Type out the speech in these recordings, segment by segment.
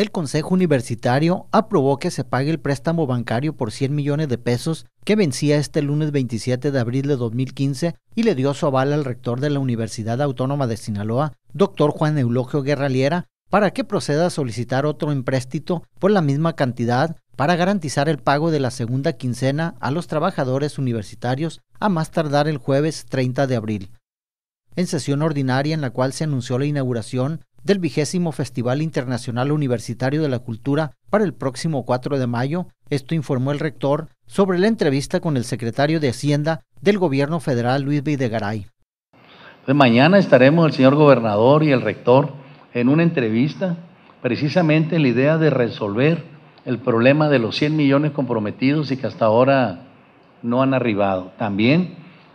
el Consejo Universitario aprobó que se pague el préstamo bancario por 100 millones de pesos que vencía este lunes 27 de abril de 2015 y le dio su aval al rector de la Universidad Autónoma de Sinaloa, doctor Juan Eulogio Guerraliera, para que proceda a solicitar otro empréstito por la misma cantidad para garantizar el pago de la segunda quincena a los trabajadores universitarios a más tardar el jueves 30 de abril. En sesión ordinaria en la cual se anunció la inauguración del vigésimo Festival Internacional Universitario de la Cultura para el próximo 4 de mayo. Esto informó el rector sobre la entrevista con el secretario de Hacienda del Gobierno Federal, Luis Videgaray. Pues mañana estaremos el señor gobernador y el rector en una entrevista, precisamente la idea de resolver el problema de los 100 millones comprometidos y que hasta ahora no han arribado. También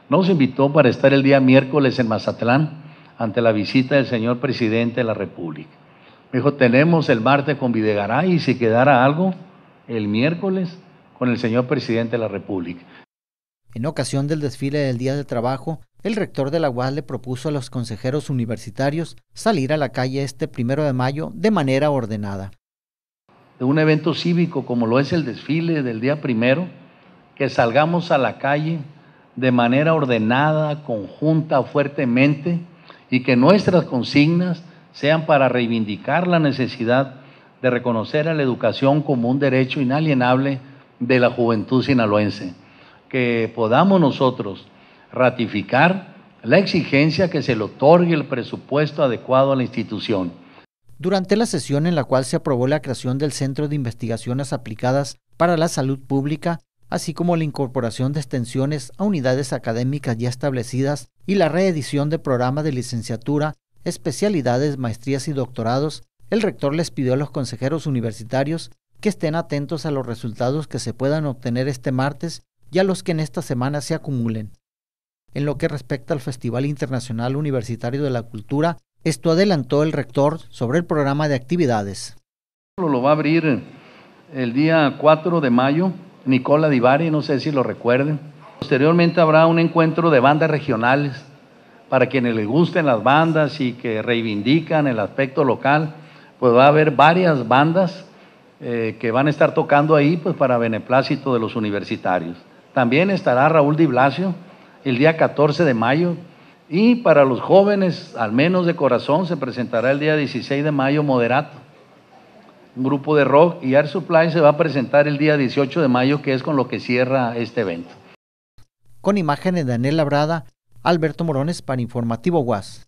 nos invitó para estar el día miércoles en Mazatlán ante la visita del señor presidente de la República. dijo, tenemos el martes con Videgaray y si quedara algo, el miércoles con el señor presidente de la República. En ocasión del desfile del Día de Trabajo, el rector de la UAS le propuso a los consejeros universitarios salir a la calle este primero de mayo de manera ordenada. De un evento cívico como lo es el desfile del día primero, que salgamos a la calle de manera ordenada, conjunta, fuertemente, y que nuestras consignas sean para reivindicar la necesidad de reconocer a la educación como un derecho inalienable de la juventud sinaloense, que podamos nosotros ratificar la exigencia que se le otorgue el presupuesto adecuado a la institución. Durante la sesión en la cual se aprobó la creación del Centro de Investigaciones Aplicadas para la Salud Pública, así como la incorporación de extensiones a unidades académicas ya establecidas y la reedición de programas de licenciatura, especialidades, maestrías y doctorados, el rector les pidió a los consejeros universitarios que estén atentos a los resultados que se puedan obtener este martes y a los que en esta semana se acumulen. En lo que respecta al Festival Internacional Universitario de la Cultura, esto adelantó el rector sobre el programa de actividades. Lo va a abrir el día 4 de mayo Nicola Divari, no sé si lo recuerden. Posteriormente habrá un encuentro de bandas regionales para quienes les gusten las bandas y que reivindican el aspecto local, pues va a haber varias bandas eh, que van a estar tocando ahí pues para beneplácito de los universitarios. También estará Raúl Di Blasio el día 14 de mayo y para los jóvenes, al menos de corazón, se presentará el día 16 de mayo Moderato un grupo de rock, y Air Supply se va a presentar el día 18 de mayo, que es con lo que cierra este evento. Con imágenes de Daniel Labrada, Alberto Morones para Informativo Guas.